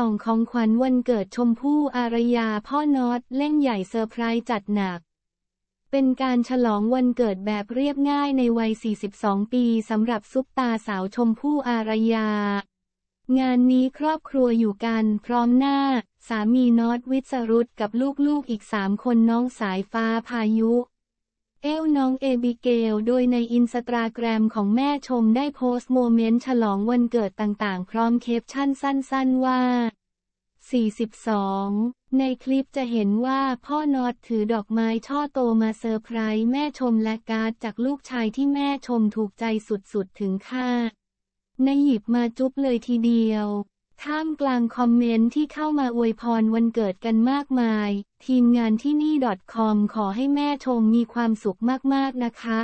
ส่องของขวัญวันเกิดชมพู่อารยาพ่อนอตเล่นใหญ่เซอร์ไพรส์จัดหนัก เป็นการฉลองวันเกิดแบบเรียบง่ายในวัย 42 ปีสำหรับซุปตาสาวชมพู่อารยา งานนี้ครอบครัวอยู่กันพร้อมหน้า สามีนอตวิศรุตกับลูกๆอีกสามคนน้องสายฟ้าพายุเอลน้องเอบิเกลโดยในอินสตาแกรมของแม่ชมได้โพสต์โมเมนต์ฉลองวันเกิดต่าง ๆ พร้อมเคปชั่น สั้น ๆว่า 42 ในคลิปจะเห็นว่าพ่อนอตถือดอกไม้ช่อโตมาเซอร์ไพรส์แม่ชมและการ์ดจากลูกชายที่แม่ชมถูกใจสุด ๆ ถึงค่าในหยิบมาจุ๊บเลยทีเดียวท่ามกลางคอมเมนต์ที่เข้ามาอวยพรวันเกิดกันมากมาย ทีมงานที่นี่ .com ขอให้แม่ชมมีความสุขมากๆนะคะ